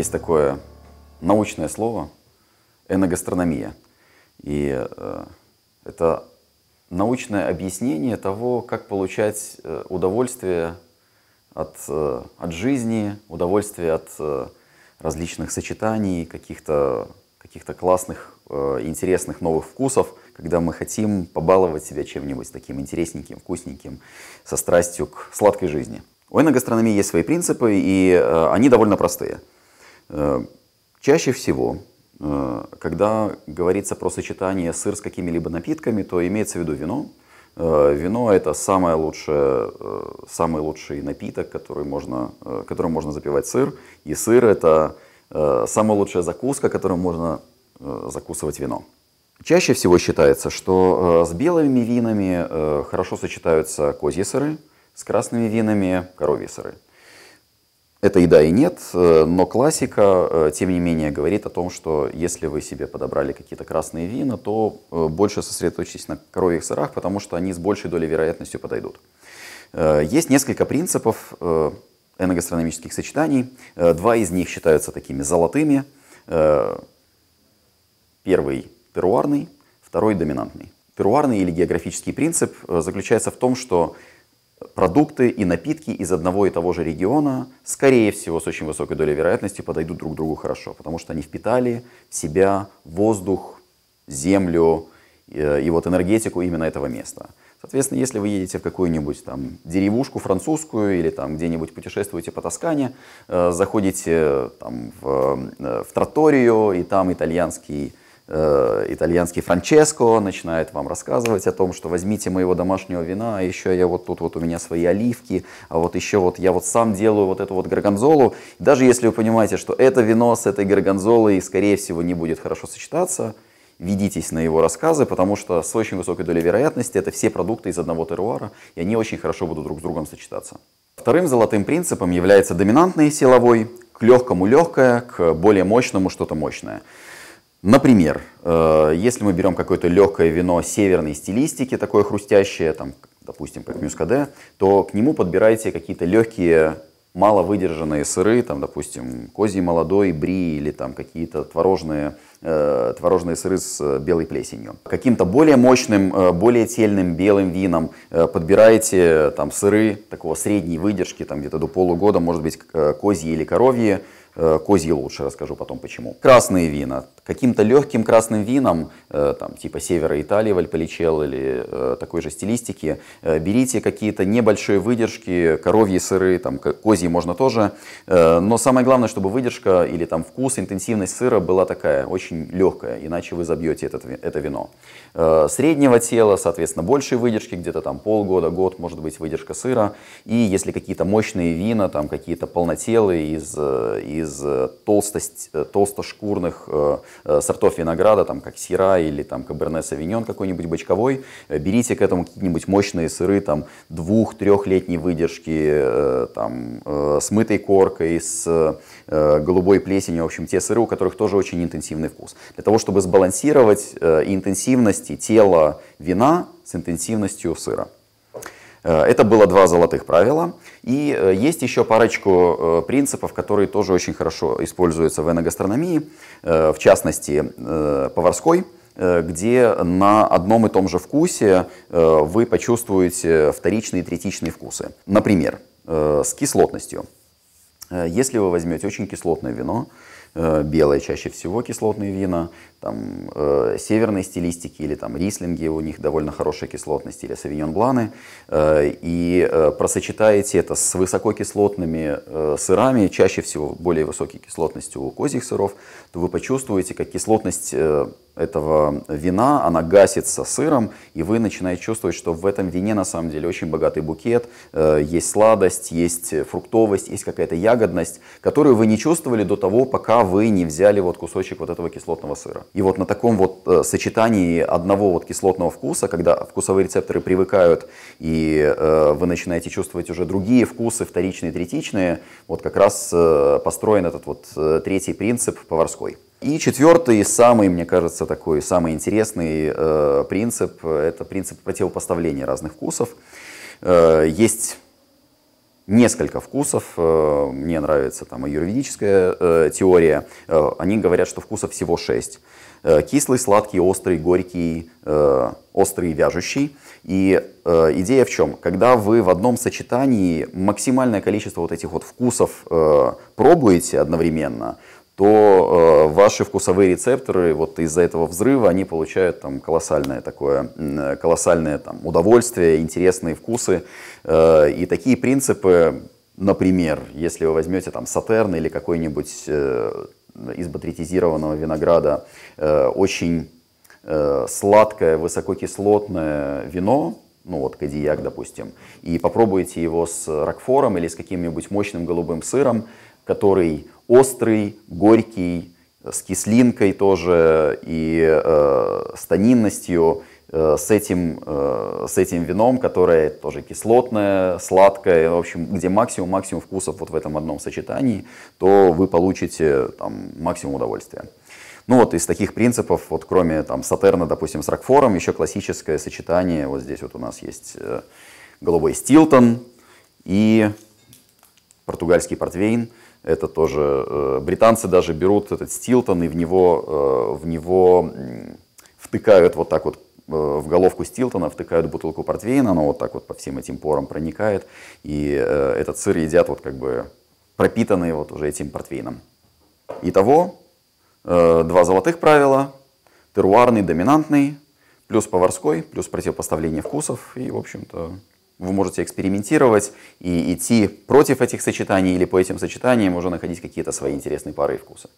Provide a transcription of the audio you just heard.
есть такое научное слово эногастрономия. И э, это научное объяснение того, как получать э, удовольствие от, э, от жизни, удовольствие от различных сочетаний, каких-то каких классных, интересных новых вкусов, когда мы хотим побаловать себя чем-нибудь таким интересненьким, вкусненьким, со страстью к сладкой жизни. У эногастрономии есть свои принципы, и они довольно простые – Чаще всего, э, когда говорится про сочетание сыр с какими-либо напитками, то имеется в виду вино. Э, вино – это самое лучшее, э, самый лучший напиток, который можно, которым можно запивать сыр. И сыр – это самая лучшая закуска, которым можно закусывать вино. Чаще всего считается, что с белыми винами хорошо сочетаются козьи сыры, с красными винами – коровьи сыры – это и да, и нет, э, но классика, э, тем не менее, говорит о том, что если вы себе подобрали какие-то красные вина, то э, больше сосредоточьтесь на коровьих сырах, потому что они с большей долей вероятностью подойдут. Есть несколько принципов эногастрономических сочетаний. Два из них считаются такими золотыми. Первый – теруарный, второй – доминантный. Теруарный или географический принцип заключается в том, что продукты и напитки из одного и того же региона, скорее всего, с очень высокой долей вероятности подойдут друг другу хорошо, потому что они впитали в себя воздух, землю э, и вот энергетику именно этого места. Соответственно, если вы едете в какую-нибудь там деревушку французскую или там где-нибудь путешествуете по Тоскане, э, заходите там в, э, в Траторию, и там итальянский Э, итальянский Франческо начинает вам рассказывать о том, что возьмите моего домашнего вина, а еще я вот тут вот у меня свои оливки, а вот еще вот я вот сам делаю вот эту вот горгонзолу. Даже если вы понимаете, что это вино с этой горгонзолой, скорее всего, не будет хорошо сочетаться, ведитесь на его рассказы, потому что с очень высокой долей вероятности это все продукты из одного терруара, и они очень хорошо будут друг с другом сочетаться. Вторым золотым принципом является доминантный силовой, к легкому легкое, к более мощному что-то мощное. Например, э, если мы берем какое-то легкое вино северной стилистики, такое хрустящее, там, допустим, как мюскаде, то к нему подбирайте какие-то легкие, мало выдержанные сыры, там, допустим, козий молодой, бри или там какие-то творожные, э, творожные сыры с э, белой плесенью. Каким-то более мощным, э, более тельным белым вином э, подбирайте там сыры такого средней выдержки, там где-то до полугода, может быть, козьи или коровьи, Э, козьи лучше, расскажу потом почему. Красные вина. Каким-то легким красным вином, э, там, типа севера Италии, Вальполичел или э, такой же стилистики, берите какие-то небольшие выдержки, коровьи сыры, там, козьи можно тоже, но самое главное, чтобы выдержка или там вкус, интенсивность сыра была такая, очень легкая, иначе вы забьете этот, это вино. Среднего тела, соответственно, большие выдержки, где-то там полгода, год, может быть, выдержка сыра, и если какие-то мощные вина, там какие-то полнотелые из, из из э, толстость, э, толстошкурных э, сортов винограда, там, как Сира или там, Каберне Савиньон какой-нибудь бочковой, берите к этому какие-нибудь мощные сыры там, двух-трехлетней выдержки, там, с мытой коркой, с голубой плесенью, в общем, те сыры, у которых тоже очень интенсивный вкус. Для того, чтобы сбалансировать интенсивности тела вина с интенсивностью сыра. Э, это было два золотых правила. И э, есть еще парочку э, принципов, которые тоже очень хорошо используются в эногастрономии, в частности, поварской где на одном и том же вкусе вы почувствуете вторичные и третичные вкусы. Например, с кислотностью. Если вы возьмете очень кислотное вино, белое чаще всего кислотные вина, там, э, северной стилистики, или там рислинги, у них довольно хорошая кислотность, или савиньон бланы, э, и э, просочетаете это с высококислотными э, сырами, чаще всего более высокой кислотностью у козьих сыров, то вы почувствуете, как кислотность э, этого вина, она гасится сыром, и вы начинаете чувствовать, что в этом вине на самом деле очень богатый букет, э, есть сладость, есть фруктовость, есть какая-то ягодность, которую вы не чувствовали до того, пока вы не взяли вот кусочек вот этого кислотного сыра. И вот на таком вот э, сочетании одного вот кислотного вкуса, когда вкусовые рецепторы привыкают, и э, вы начинаете чувствовать уже другие вкусы, вторичные, третичные, вот как раз э, построен этот вот третий принцип поварской. И четвертый, самый, мне кажется, такой самый интересный э, принцип, это принцип противопоставления разных вкусов. Э, есть несколько вкусов. Э, мне нравится там юридическая э, теория. Э, они говорят, что вкусов всего шесть. Кислый, сладкий, острый, горький, острый вяжущий. И идея в чем? Когда вы в одном сочетании максимальное количество вот этих вот вкусов пробуете одновременно, то э, ваши вкусовые рецепторы вот из-за этого взрыва, они получают там колоссальное такое, э, колоссальное там удовольствие, интересные вкусы. Э, и такие принципы, например, если вы возьмете там сатерн или какой-нибудь э, из батритизированного винограда, э, очень э, сладкое, высококислотное вино, ну вот кадияк, допустим, и попробуйте его с ракфором или с каким-нибудь мощным голубым сыром, который острый, горький, э, с кислинкой тоже и э, с тонинностью, э, с, этим, э, с этим вином, которое тоже кислотное, сладкое, в общем, где максимум-максимум вкусов вот в этом одном сочетании, то вы получите там, максимум удовольствия. Ну вот из таких принципов, вот кроме там Сатерна, допустим, с Рокфором, еще классическое сочетание, вот здесь вот у нас есть э, голубой Стилтон и португальский портвейн – это тоже э, британцы даже берут этот стилтон и в него, э, в него втыкают вот так вот э, в головку Стилтона втыкают бутылку портвейна, оно вот так вот по всем этим порам проникает, и э, этот сыр едят вот как бы пропитанный вот уже этим портвейном. Итого э, два золотых правила, теруарный, доминантный, плюс поварской, плюс противопоставление вкусов, и в общем-то вы можете экспериментировать и идти против этих сочетаний или по этим сочетаниям уже находить какие-то свои интересные пары и вкусы.